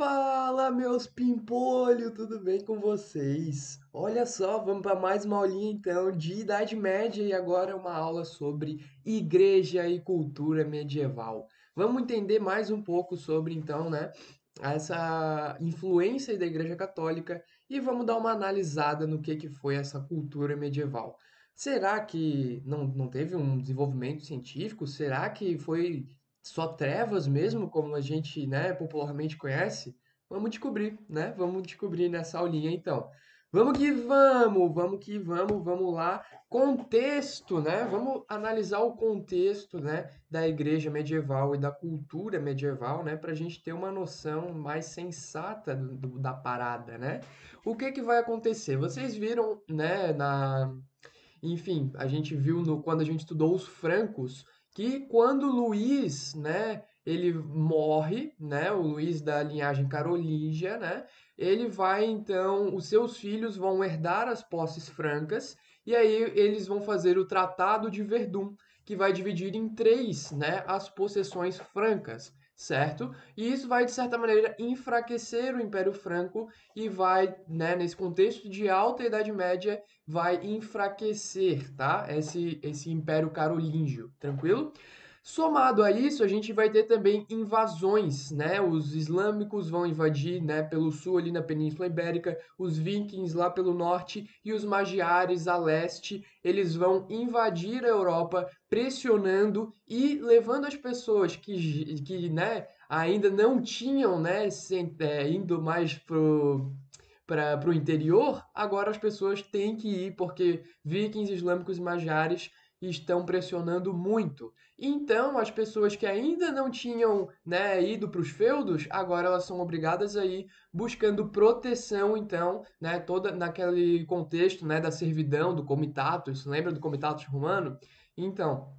Fala, meus pimpolhos, tudo bem com vocês? Olha só, vamos para mais uma aulinha então de Idade Média e agora uma aula sobre igreja e cultura medieval. Vamos entender mais um pouco sobre então, né, essa influência da Igreja Católica e vamos dar uma analisada no que que foi essa cultura medieval. Será que não, não teve um desenvolvimento científico? Será que foi só trevas mesmo, como a gente né, popularmente conhece? Vamos descobrir, né? Vamos descobrir nessa aulinha então. Vamos que vamos, vamos que vamos, vamos lá. Contexto, né? Vamos analisar o contexto, né, da igreja medieval e da cultura medieval, né, para a gente ter uma noção mais sensata do, da parada, né? O que que vai acontecer? Vocês viram, né, na, enfim, a gente viu no quando a gente estudou os francos que quando Luís, né, ele morre, né, o Luís da linhagem carolíngia, né, ele vai então, os seus filhos vão herdar as posses francas e aí eles vão fazer o Tratado de Verdun, que vai dividir em três, né, as possessões francas certo? E isso vai, de certa maneira, enfraquecer o Império Franco e vai, né, nesse contexto de alta Idade Média, vai enfraquecer, tá? Esse, esse Império Carolíngio, tranquilo? Somado a isso, a gente vai ter também invasões, né? Os islâmicos vão invadir, né, pelo sul ali na Península Ibérica, os vikings lá pelo norte e os magiares a leste, eles vão invadir a Europa, pressionando e levando as pessoas que, que né, ainda não tinham, né, sem, é, indo mais pro para o interior, agora as pessoas têm que ir, porque vikings, islâmicos e magiares estão pressionando muito. Então, as pessoas que ainda não tinham né, ido para os feudos, agora elas são obrigadas a ir buscando proteção, então, né, toda naquele contexto né, da servidão, do comitatus. Lembra do comitatus romano? Então,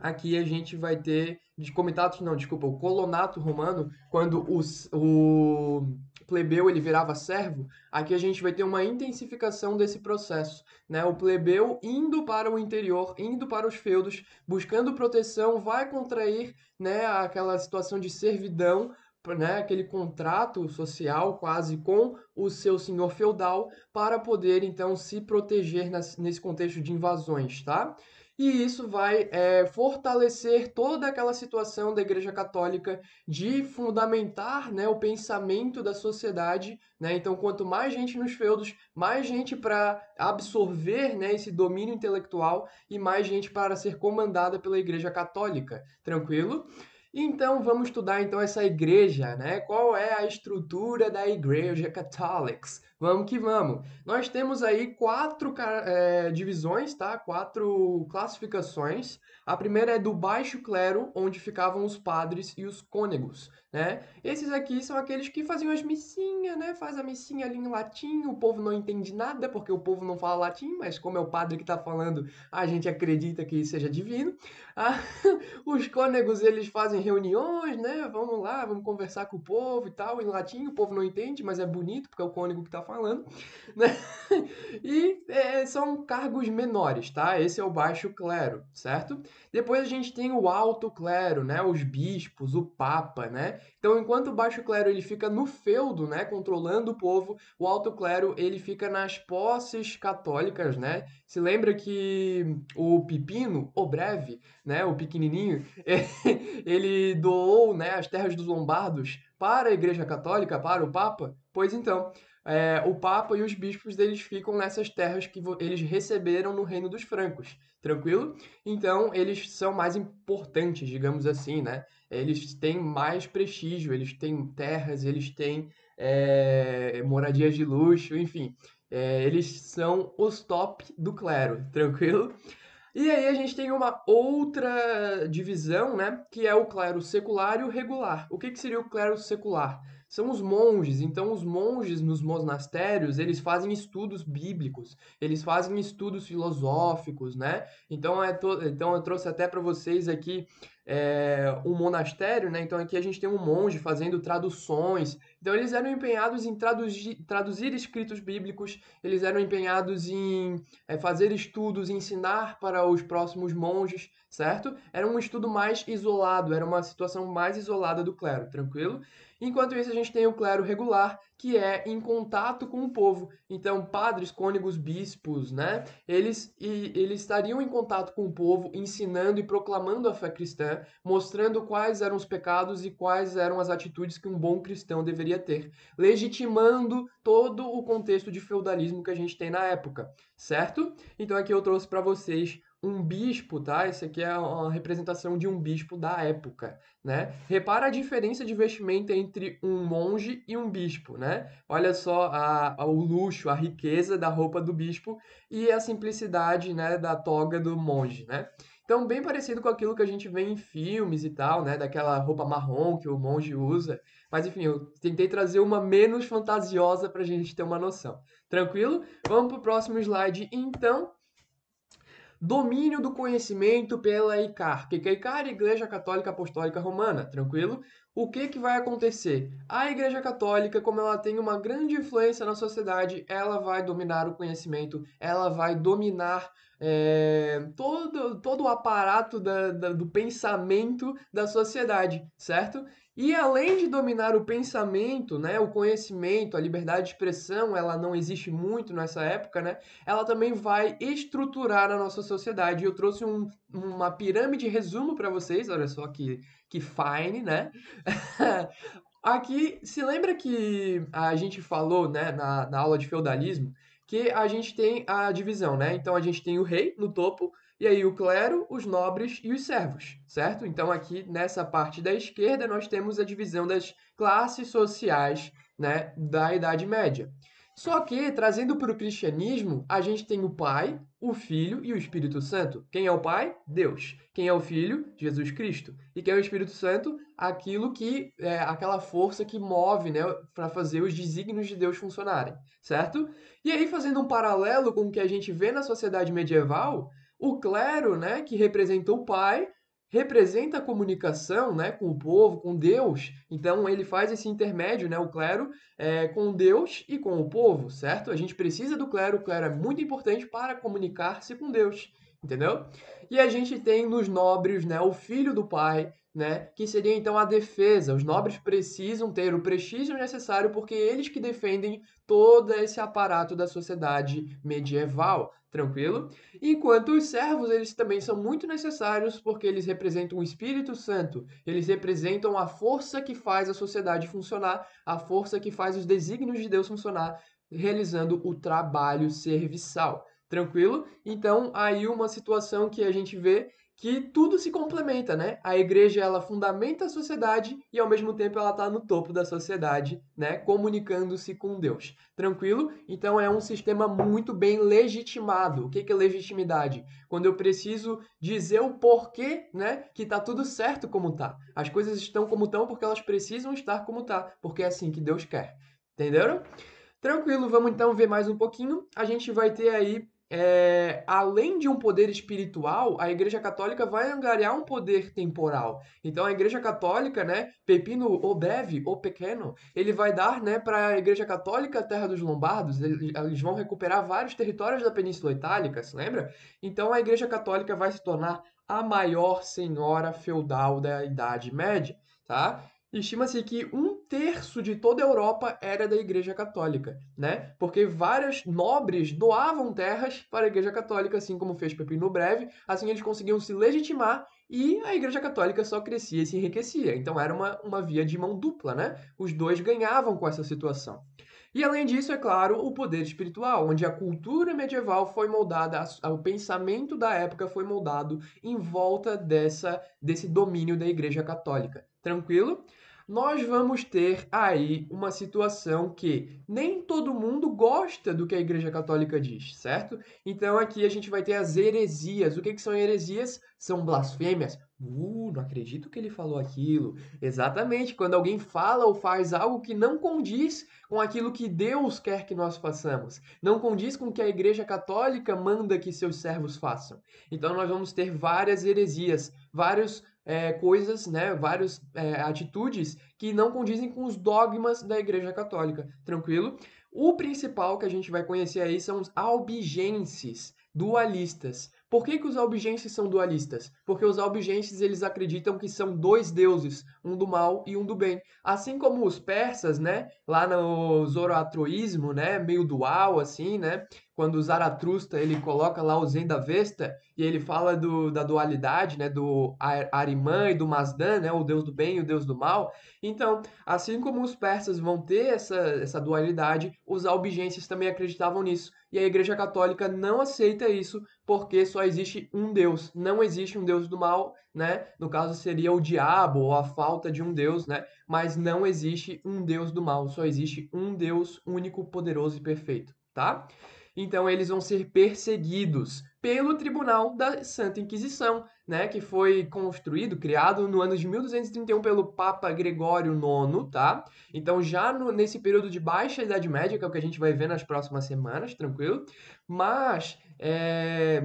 aqui a gente vai ter descomitatos, não, desculpa, o colonato romano, quando o, o plebeu ele virava servo, aqui a gente vai ter uma intensificação desse processo, né? O plebeu indo para o interior, indo para os feudos, buscando proteção, vai contrair, né, aquela situação de servidão né, aquele contrato social quase com o seu senhor feudal para poder então se proteger nesse contexto de invasões, tá? e isso vai é, fortalecer toda aquela situação da Igreja Católica de fundamentar né, o pensamento da sociedade. Né? Então, quanto mais gente nos feudos, mais gente para absorver né, esse domínio intelectual e mais gente para ser comandada pela Igreja Católica. Tranquilo? Então vamos estudar então essa igreja, né? Qual é a estrutura da igreja católica? Vamos que vamos. Nós temos aí quatro é, divisões, tá? Quatro classificações. A primeira é do baixo clero, onde ficavam os padres e os cônegos né? Esses aqui são aqueles que faziam as missinhas, né? Faz a missinha ali em latim, o povo não entende nada porque o povo não fala latim, mas como é o padre que está falando, a gente acredita que seja divino. Ah, os cônegos, eles fazem reuniões, né? Vamos lá, vamos conversar com o povo e tal, em latim, o povo não entende, mas é bonito porque é o cônego que está falando, né? E é, são cargos menores, tá? Esse é o baixo clero, certo? Depois a gente tem o alto clero, né? Os bispos, o papa, né? Então, enquanto o baixo clero ele fica no feudo, né, controlando o povo, o alto clero ele fica nas posses católicas, né? Se lembra que o Pipino, o breve, né, o pequenininho, ele doou, né, as terras dos lombardos para a Igreja Católica, para o Papa? Pois então, é, o Papa e os bispos deles ficam nessas terras que eles receberam no reino dos francos, tranquilo? Então eles são mais importantes, digamos assim, né? eles têm mais prestígio, eles têm terras, eles têm é, moradias de luxo, enfim. É, eles são os top do clero, tranquilo? E aí a gente tem uma outra divisão, né? Que é o clero secular e o regular. O que, que seria o clero secular? São os monges. Então, os monges nos monastérios, eles fazem estudos bíblicos, eles fazem estudos filosóficos, né? Então, é to... então eu trouxe até para vocês aqui é, um monastério, né? Então aqui a gente tem um monge fazendo traduções. Então eles eram empenhados em traduzir, traduzir escritos bíblicos, eles eram empenhados em é, fazer estudos, ensinar para os próximos monges, certo? Era um estudo mais isolado, era uma situação mais isolada do clero, tranquilo? Enquanto isso, a gente tem o clero regular, que é em contato com o povo. Então, padres, cônegos, bispos, né? Eles, e, eles estariam em contato com o povo, ensinando e proclamando a fé cristã, mostrando quais eram os pecados e quais eram as atitudes que um bom cristão deveria ter, legitimando todo o contexto de feudalismo que a gente tem na época, certo? Então, aqui eu trouxe para vocês um bispo, tá? Esse aqui é uma representação de um bispo da época, né? Repara a diferença de vestimenta entre um monge e um bispo, né? Olha só a, a, o luxo, a riqueza da roupa do bispo e a simplicidade, né, da toga do monge, né? Então, bem parecido com aquilo que a gente vê em filmes e tal, né? Daquela roupa marrom que o monge usa. Mas, enfim, eu tentei trazer uma menos fantasiosa para a gente ter uma noção. Tranquilo? Vamos para o próximo slide, então domínio do conhecimento pela ICAR. O que é a ICAR? Igreja Católica Apostólica Romana, tranquilo? O que, que vai acontecer? A Igreja Católica, como ela tem uma grande influência na sociedade, ela vai dominar o conhecimento, ela vai dominar é, todo, todo o aparato da, da, do pensamento da sociedade, certo? E além de dominar o pensamento, né, o conhecimento, a liberdade de expressão, ela não existe muito nessa época, né? Ela também vai estruturar a nossa sociedade. Eu trouxe um, uma pirâmide resumo para vocês, olha só que, que fine, né? Aqui, se lembra que a gente falou, né, na, na aula de feudalismo, que a gente tem a divisão, né? Então a gente tem o rei no topo, e aí o clero, os nobres e os servos, certo? Então aqui nessa parte da esquerda nós temos a divisão das classes sociais né, da Idade Média. Só que, trazendo para o cristianismo, a gente tem o Pai, o Filho e o Espírito Santo. Quem é o Pai? Deus. Quem é o Filho? Jesus Cristo. E quem é o Espírito Santo? Aquilo que é aquela força que move, né, para fazer os desígnios de Deus funcionarem, certo? E aí fazendo um paralelo com o que a gente vê na sociedade medieval, o clero, né, que representa o Pai, representa a comunicação né, com o povo, com Deus. Então ele faz esse intermédio, né, o clero, é, com Deus e com o povo, certo? A gente precisa do clero, o clero é muito importante para comunicar-se com Deus, entendeu? E a gente tem nos nobres né, o filho do pai, né, que seria então a defesa. Os nobres precisam ter o prestígio necessário porque é eles que defendem todo esse aparato da sociedade medieval, tranquilo? Enquanto os servos, eles também são muito necessários porque eles representam o Espírito Santo, eles representam a força que faz a sociedade funcionar, a força que faz os desígnios de Deus funcionar, realizando o trabalho serviçal. Tranquilo? Então, aí uma situação que a gente vê que tudo se complementa, né? A igreja ela fundamenta a sociedade e ao mesmo tempo ela está no topo da sociedade, né? Comunicando-se com Deus. Tranquilo? Então é um sistema muito bem legitimado. O que é legitimidade? Quando eu preciso dizer o porquê, né? Que tá tudo certo como tá. As coisas estão como estão porque elas precisam estar como tá, porque é assim que Deus quer. Entenderam? Tranquilo, vamos então ver mais um pouquinho. A gente vai ter aí é, além de um poder espiritual, a Igreja Católica vai angariar um poder temporal. Então a Igreja Católica, né, Pepino ou Deve ou Pequeno, ele vai dar, né, para a Igreja Católica a Terra dos Lombardos, eles vão recuperar vários territórios da Península Itálica, se lembra? Então a Igreja Católica vai se tornar a maior senhora feudal da Idade Média, tá? estima-se que um terço de toda a Europa era da Igreja Católica, né? Porque vários nobres doavam terras para a Igreja Católica, assim como fez Pepino Breve, assim eles conseguiam se legitimar e a Igreja Católica só crescia e se enriquecia. Então era uma, uma via de mão dupla, né? Os dois ganhavam com essa situação. E além disso, é claro, o poder espiritual, onde a cultura medieval foi moldada, o pensamento da época foi moldado em volta dessa, desse domínio da Igreja Católica. Tranquilo? nós vamos ter aí uma situação que nem todo mundo gosta do que a Igreja Católica diz, certo? Então aqui a gente vai ter as heresias. O que, que são heresias? São blasfêmias. Uh, não acredito que ele falou aquilo. Exatamente, quando alguém fala ou faz algo que não condiz com aquilo que Deus quer que nós façamos, não condiz com o que a Igreja Católica manda que seus servos façam. Então nós vamos ter várias heresias, vários é, coisas, né, várias é, atitudes que não condizem com os dogmas da Igreja Católica, tranquilo? O principal que a gente vai conhecer aí são os albigenses, dualistas. Por que, que os albigenses são dualistas? Porque os albigenses eles acreditam que são dois deuses, um do mal e um do bem. Assim como os persas, né? Lá no zoroatroísmo, né? Meio dual, assim, né? quando o Zaratrusta ele coloca lá o Zen da Vesta e ele fala do, da dualidade, né, do Arimã e do Mazdan, né, o deus do bem e o deus do mal. Então, assim como os persas vão ter essa, essa dualidade, os albigenses também acreditavam nisso. E a Igreja Católica não aceita isso porque só existe um Deus. Não existe um Deus do mal, né? No caso seria o diabo ou a falta de um Deus, né? Mas não existe um Deus do mal, só existe um Deus único, poderoso e perfeito, tá? Então eles vão ser perseguidos pelo Tribunal da Santa Inquisição, né, que foi construído, criado no ano de 1231 pelo Papa Gregório IX, tá? Então já no, nesse período de baixa Idade Média, que é o que a gente vai ver nas próximas semanas, tranquilo? Mas é,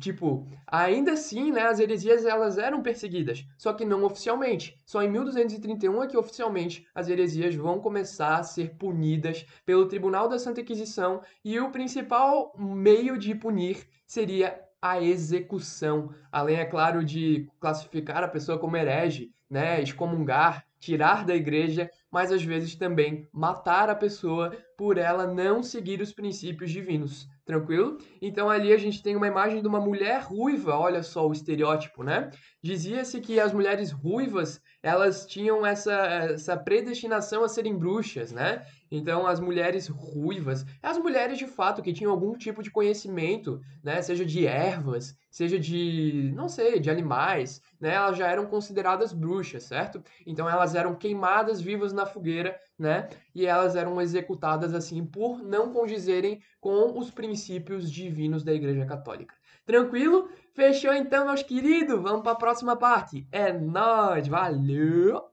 Tipo, ainda assim, né, as heresias elas eram perseguidas, só que não oficialmente. Só em 1231 é que oficialmente as heresias vão começar a ser punidas pelo Tribunal da Santa Inquisição, e o principal meio de punir seria a execução, além é claro de classificar a pessoa como herege, né, excomungar, tirar da igreja, mas às vezes também matar a pessoa por ela não seguir os princípios divinos. Tranquilo? Então ali a gente tem uma imagem de uma mulher ruiva, olha só o estereótipo, né? Dizia-se que as mulheres ruivas elas tinham essa, essa predestinação a serem bruxas, né? Então, as mulheres ruivas, as mulheres de fato que tinham algum tipo de conhecimento, né? Seja de ervas, seja de, não sei, de animais, né? Elas já eram consideradas bruxas, certo? Então, elas eram queimadas vivas na fogueira, né? E elas eram executadas assim por não condizerem com os princípios divinos da Igreja Católica. Tranquilo? Fechou então, meus queridos? Vamos para a próxima parte. É nóis, valeu!